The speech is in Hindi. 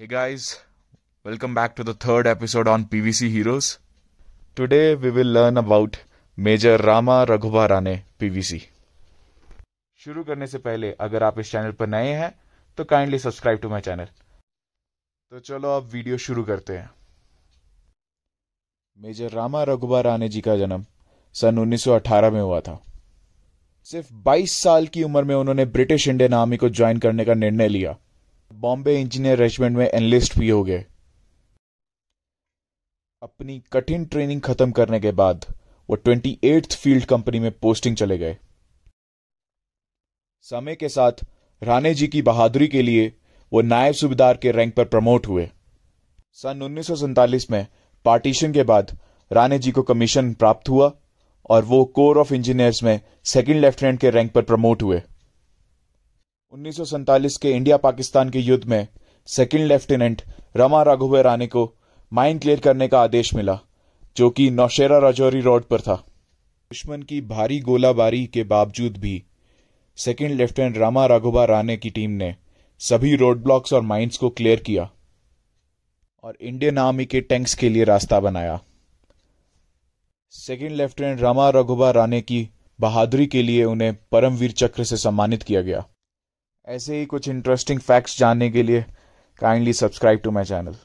Hey guys, welcome back to the third episode on PVC Heroes. Today we will learn about major Rama Raghoba Rane PVC शुरू करने से पहले अगर आप इस चैनल पर नए हैं तो kindly subscribe to my channel तो चलो अब वीडियो शुरू करते हैं मेजर रामा रघुबा राणे जी का जन्म सन 1918 में हुआ था सिर्फ 22 साल की उम्र में उन्होंने ब्रिटिश इंडियन आर्मी को ज्वाइन करने का निर्णय लिया बॉम्बे इंजीनियर रेजिमेंट में एनलिस्ट भी हो गए अपनी कठिन ट्रेनिंग खत्म करने के बाद वो ट्वेंटी एट्थ फील्ड कंपनी में पोस्टिंग चले गए समय के साथ राणे जी की बहादुरी के लिए वो नायब सूबेदार के रैंक पर प्रमोट हुए सन उन्नीस में पार्टीशन के बाद राणे जी को कमीशन प्राप्त हुआ और वो कोर ऑफ इंजीनियर्स में सेकंड लेफ्टिनेंट के रैंक पर प्रमोट हुए उन्नीस के इंडिया पाकिस्तान के युद्ध में सेकंड लेफ्टिनेंट रमा राघुवे राणे को माइन क्लियर करने का आदेश मिला जो कि नौशेरा राजौरी रोड पर था दुश्मन की भारी गोलाबारी के बावजूद भी सेकंड लेफ्टिनेंट रामा राघोबा राणे की टीम ने सभी रोड ब्लॉक्स और माइंस को क्लियर किया और इंडियन आर्मी के टैंक्स के लिए रास्ता बनाया सेकंड लेफ्टिनेंट रामा रघुबा राणे की बहादुरी के लिए उन्हें परमवीर चक्र से सम्मानित किया गया ऐसे ही कुछ इंटरेस्टिंग फैक्ट्स जानने के लिए kindly subscribe to my channel